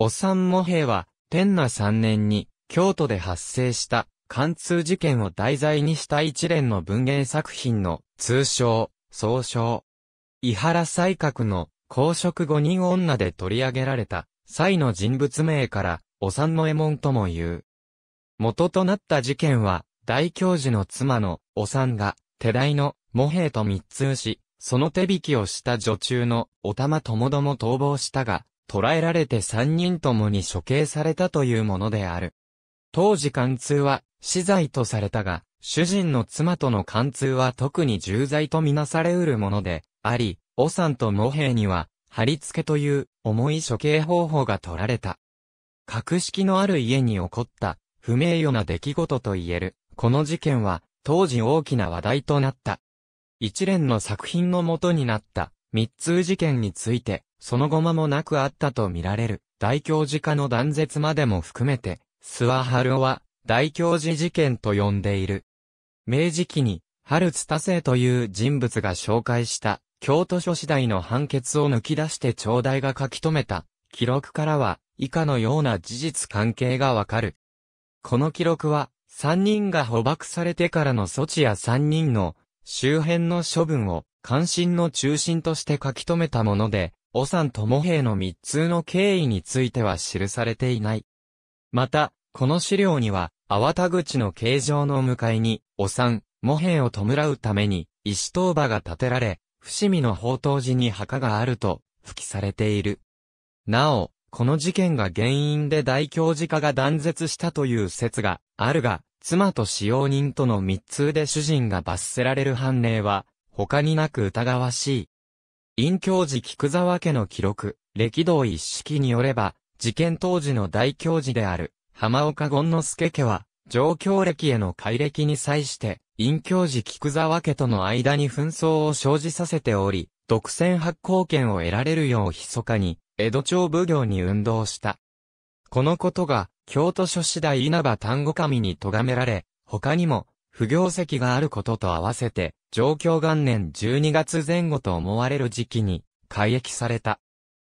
お三茂兵は、天那三年に、京都で発生した、貫通事件を題材にした一連の文芸作品の、通称、総称。伊原西閣の、公職五人女で取り上げられた、際の人物名から、お三の衛門とも言う。元となった事件は、大教授の妻の、お三が、手代の、茂兵と密通し、その手引きをした女中の、お玉ともども逃亡したが、捕らえられて三人ともに処刑されたというものである。当時貫通は死罪とされたが、主人の妻との貫通は特に重罪とみなされうるもので、あり、おさんとモ兵には、貼り付けという重い処刑方法が取られた。格式のある家に起こった不名誉な出来事と言える、この事件は当時大きな話題となった。一連の作品の元になった密通事件について、その後間もなくあったと見られる、大教授家の断絶までも含めて、諏訪春ルは、大教授事件と呼んでいる。明治期に、春津多生という人物が紹介した、京都書次第の判決を抜き出して朝代が書き留めた、記録からは、以下のような事実関係がわかる。この記録は、三人が捕獲されてからの措置や三人の周辺の処分を関心の中心として書き留めたもので、オサとも兵の密通の経緯については記されていない。また、この資料には、粟田口の形状の向かいに、お産、も兵を弔うために、石塔場が建てられ、伏見の宝刀寺に墓があると、付記されている。なお、この事件が原因で大教寺家が断絶したという説があるが、妻と使用人との密通で主人が罰せられる判例は、他になく疑わしい。隠教寺菊沢家の記録、歴道一式によれば、事件当時の大教寺である、浜岡権之助家は、上京歴への改歴に際して、隠教寺菊沢家との間に紛争を生じさせており、独占発行権を得られるよう密かに、江戸町奉行に運動した。このことが、京都書次第稲葉丹後神に咎められ、他にも、不行跡があることと合わせて、状況元年12月前後と思われる時期に、改役された。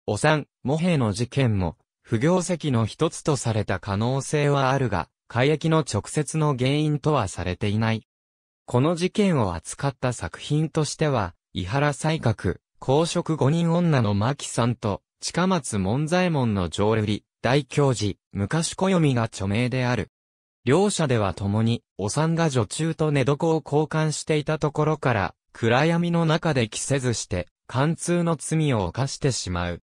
お産、モ兵の事件も、不行跡の一つとされた可能性はあるが、改役の直接の原因とはされていない。この事件を扱った作品としては、伊原西閣、公職五人女の牧さんと、近松門左衛門の浄瑠璃、大教授、昔暦が著名である。両者では共に、お産が女中と寝床を交換していたところから、暗闇の中で着せずして、貫通の罪を犯してしまう。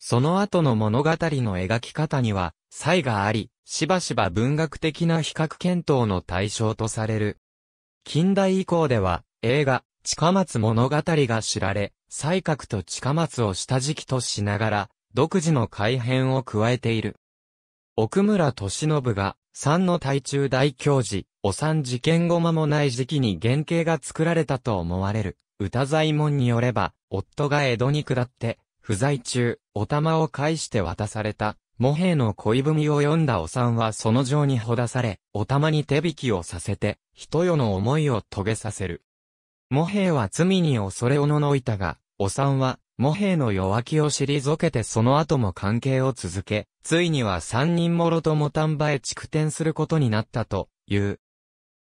その後の物語の描き方には、才があり、しばしば文学的な比較検討の対象とされる。近代以降では、映画、近松物語が知られ、才覚と近松を下敷きとしながら、独自の改変を加えている。奥村敏信が、三の大中大教寺、お三事件後間もない時期に原型が作られたと思われる。歌左衛門によれば、夫が江戸に下って、不在中、お玉を返して渡された。モ平の恋文を読んだお三はその情にほだされ、お玉に手引きをさせて、人よの思いを遂げさせる。モ平は罪に恐れおののいたが、お三は、モ兵の弱気を退けてその後も関係を続け、ついには三人もろともたんばへ築転することになったという。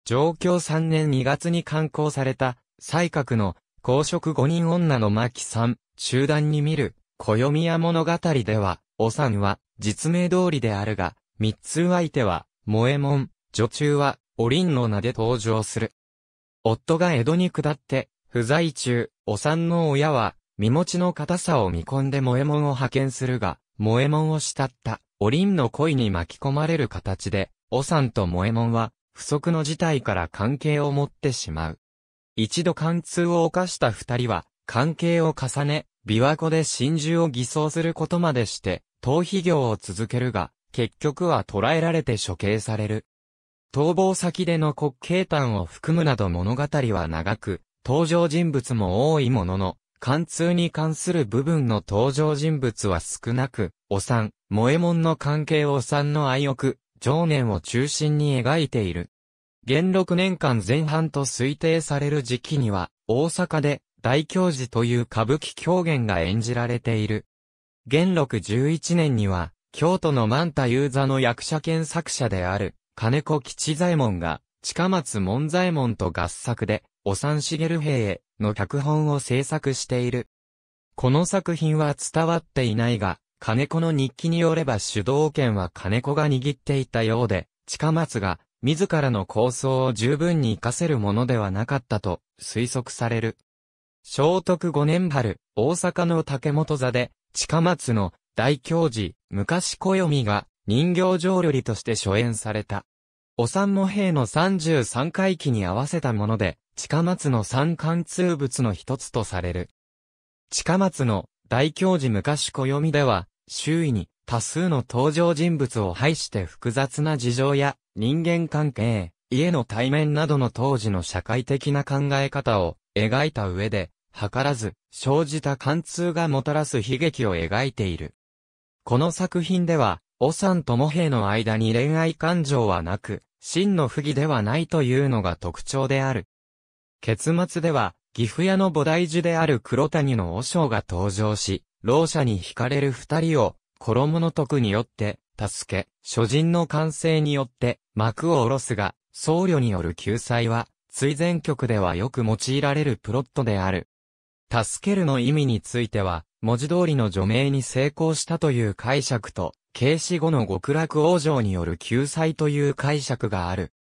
上京三年二月に刊行された、才覚の公職五人女の牧さん、集団に見る、暦屋物語では、おさんは、実名通りであるが、三つ相手は、萌えもん、女中は、おりんの名で登場する。夫が江戸に下って、不在中、おさんの親は、身持ちの硬さを見込んで萌えもんを派遣するが、萌えもんを慕った、おりんの恋に巻き込まれる形で、おさんと萌えもんは、不測の事態から関係を持ってしまう。一度貫通を犯した二人は、関係を重ね、琵琶湖で真珠を偽装することまでして、逃避業を続けるが、結局は捕らえられて処刑される。逃亡先での国慶譚を含むなど物語は長く、登場人物も多いものの、貫通に関する部分の登場人物は少なく、お産、萌えもんの関係お産の愛欲、情念を中心に描いている。元禄年間前半と推定される時期には、大阪で、大教授という歌舞伎狂言が演じられている。元禄11年には、京都の万太雄座の役者兼作者である、金子吉左衛門が、近松門左衛門と合作で、おさんしげる兵の脚本を制作している。この作品は伝わっていないが、金子の日記によれば主導権は金子が握っていたようで、近松が自らの構想を十分に活かせるものではなかったと推測される。聖徳五年春、大阪の竹本座で、近松の大教授、昔暦が人形浄瑠璃として初演された。おんも兵の33回忌に合わせたもので、近松の三貫通物の一つとされる。近松の大教寺昔暦では、周囲に多数の登場人物を排して複雑な事情や人間関係、家の対面などの当時の社会的な考え方を描いた上で、図らず生じた貫通がもたらす悲劇を描いている。この作品では、おさんともへいの間に恋愛感情はなく、真の不義ではないというのが特徴である。結末では、岐阜屋の菩提樹である黒谷の和尚が登場し、老者に惹かれる二人を、衣の徳によって、助け、諸人の完成によって、幕を下ろすが、僧侶による救済は、追善曲ではよく用いられるプロットである。助けるの意味については、文字通りの除名に成功したという解釈と、軽視後の極楽往生による救済という解釈がある。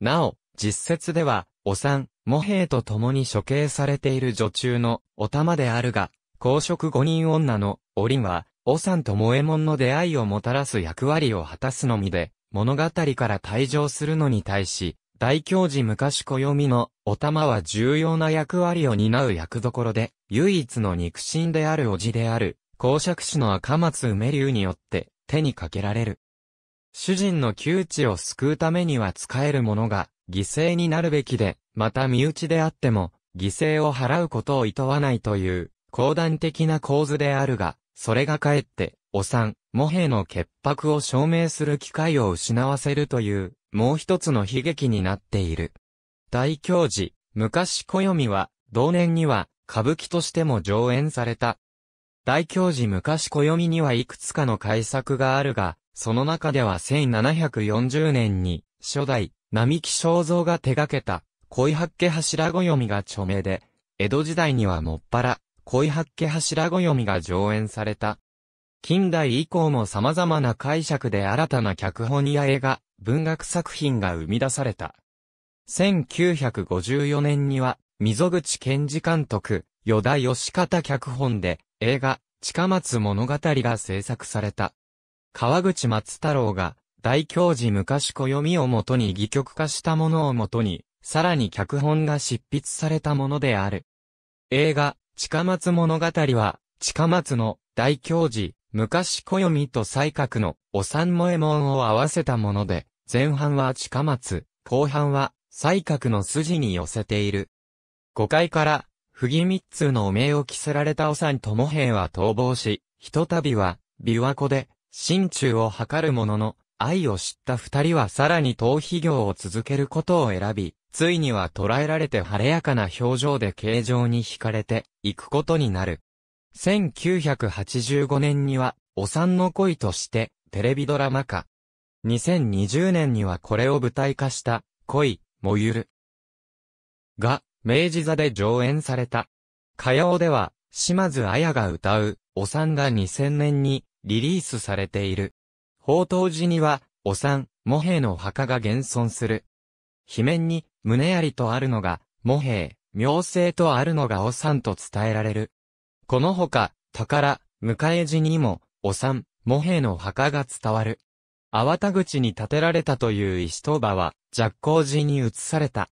なお、実説では、お産、母兵と共に処刑されている女中のお玉であるが、公職五人女のおりんは、お産と萌えもんの出会いをもたらす役割を果たすのみで、物語から退場するのに対し、大教寺昔暦のお玉は重要な役割を担う役どころで、唯一の肉親であるおじである、公爵士の赤松梅流によって手にかけられる。主人の窮地を救うためには使えるものが犠牲になるべきで、また身内であっても、犠牲を払うことを厭わないという、高段的な構図であるが、それがかえって、お産、模兵の潔白を証明する機会を失わせるという、もう一つの悲劇になっている。大教寺、昔暦は、同年には、歌舞伎としても上演された。大教寺昔暦にはいくつかの改作があるが、その中では1740年に、初代、並木正造が手掛けた、恋八家柱読みが著名で、江戸時代にはもっぱら、恋八家柱読みが上演された。近代以降も様々な解釈で新たな脚本や映画、文学作品が生み出された。1954年には、溝口健二監督、与田義方脚本で、映画、近松物語が制作された。川口松太郎が、大教寺昔暦をもとに戯曲化したものをもとに、さらに脚本が執筆されたものである。映画、近松物語は、近松の大教寺、昔暦と西角のお三萌門を合わせたもので、前半は近松、後半は西角の筋に寄せている。5階から、不義密通の汚名を着せられたお三友平は逃亡し、ひとたびは、琵琶湖で、心中を図るものの、愛を知った二人はさらに逃避行を続けることを選び、ついには捕らえられて晴れやかな表情で形状に惹かれていくことになる。1985年には、お産の恋としてテレビドラマ化。2020年にはこれを舞台化した、恋、もゆる。が、明治座で上演された。歌謡では、島津綾が歌う、お産が2000年にリリースされている。宝刀寺には、お産、母兵の墓が現存する。碑面に、胸ありとあるのが、母兵、明星とあるのがお産と伝えられる。このほか、宝、迎え寺にも、お産、母兵の墓が伝わる。粟田口に建てられたという石塔場は、若光寺に移された。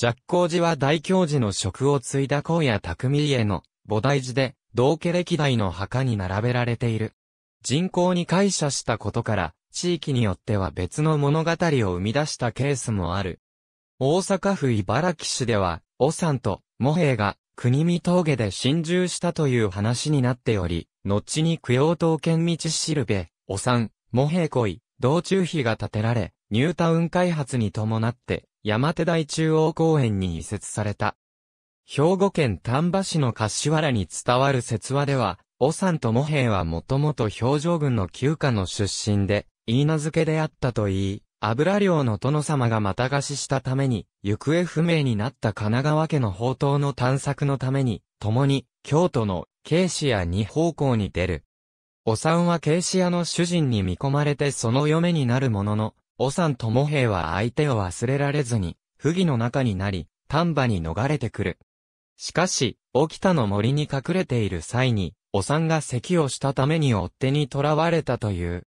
若光寺は大教寺の職を継いだ荒野匠家の菩提寺で、道家歴代の墓に並べられている。人口に解釈したことから、地域によっては別の物語を生み出したケースもある。大阪府茨城市では、おさんと、もへいが、国見峠で侵入したという話になっており、後に供養刀剣道しるべ、おさん、もへい恋、道中碑が建てられ、ニュータウン開発に伴って、山手台中央公園に移設された。兵庫県丹波市の柏原に伝わる説話では、オサンとモヘイはもともと表情軍の旧家の出身で、言い名付けであったといい、油領の殿様がまた貸ししたために、行方不明になった神奈川家の宝刀の探索のために、共に、京都の、慶子屋二方向に出る。おさんは慶子屋の主人に見込まれてその嫁になるものの、おさんともヘは相手を忘れられずに、不義の中になり、丹波に逃れてくる。しかし、沖田の森に隠れている際に、お産が咳をしたために追手に囚われたという。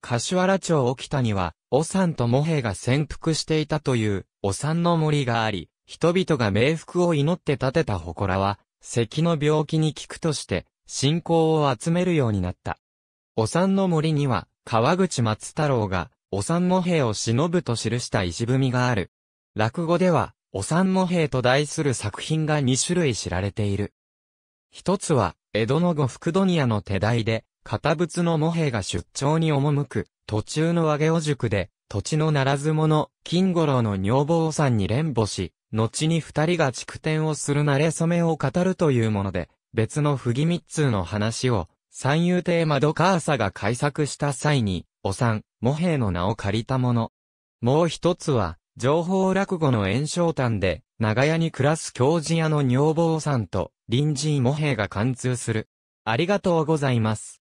柏原町沖田には、お産と茂平が潜伏していたという、お産の森があり、人々が冥福を祈って建てた祠は、咳の病気に効くとして、信仰を集めるようになった。お産の森には、川口松太郎が、お産茂平を忍ぶと記した石踏みがある。落語では、お産茂平と題する作品が2種類知られている。一つは、江戸の福ドニアの手代で、堅物の茂兵が出張に赴く、途中の和毛塾で、土地のならず者、金五郎の女房さんに連母し、後に二人が築天をする慣れ初めを語るというもので、別の不義密通の話を、三遊亭窓川さが改作した際に、おさん、茂兵の名を借りたもの。もう一つは、情報落語の炎章端で、長屋に暮らす教授屋の女房さんと、隣人モヘが貫通する。ありがとうございます。